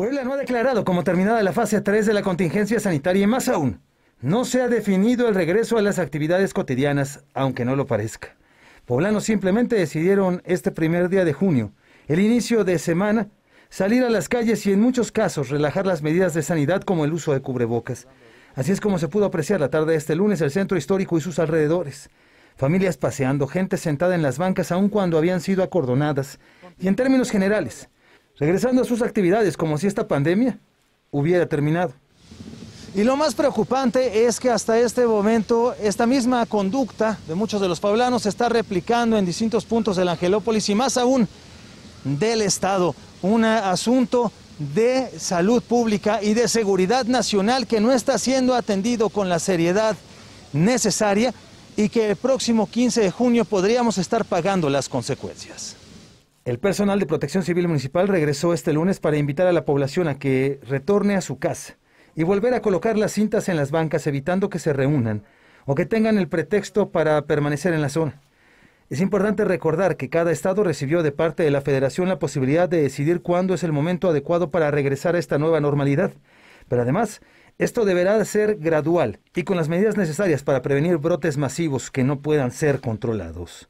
Puebla no ha declarado como terminada la fase 3 de la contingencia sanitaria y más aún, no se ha definido el regreso a las actividades cotidianas, aunque no lo parezca. Poblanos simplemente decidieron este primer día de junio, el inicio de semana, salir a las calles y en muchos casos relajar las medidas de sanidad como el uso de cubrebocas. Así es como se pudo apreciar la tarde de este lunes el centro histórico y sus alrededores. Familias paseando, gente sentada en las bancas aun cuando habían sido acordonadas. Y en términos generales, regresando a sus actividades como si esta pandemia hubiera terminado. Y lo más preocupante es que hasta este momento esta misma conducta de muchos de los poblanos se está replicando en distintos puntos de la Angelópolis y más aún del Estado. Un asunto de salud pública y de seguridad nacional que no está siendo atendido con la seriedad necesaria y que el próximo 15 de junio podríamos estar pagando las consecuencias. El personal de Protección Civil Municipal regresó este lunes para invitar a la población a que retorne a su casa y volver a colocar las cintas en las bancas evitando que se reúnan o que tengan el pretexto para permanecer en la zona. Es importante recordar que cada estado recibió de parte de la federación la posibilidad de decidir cuándo es el momento adecuado para regresar a esta nueva normalidad, pero además esto deberá ser gradual y con las medidas necesarias para prevenir brotes masivos que no puedan ser controlados.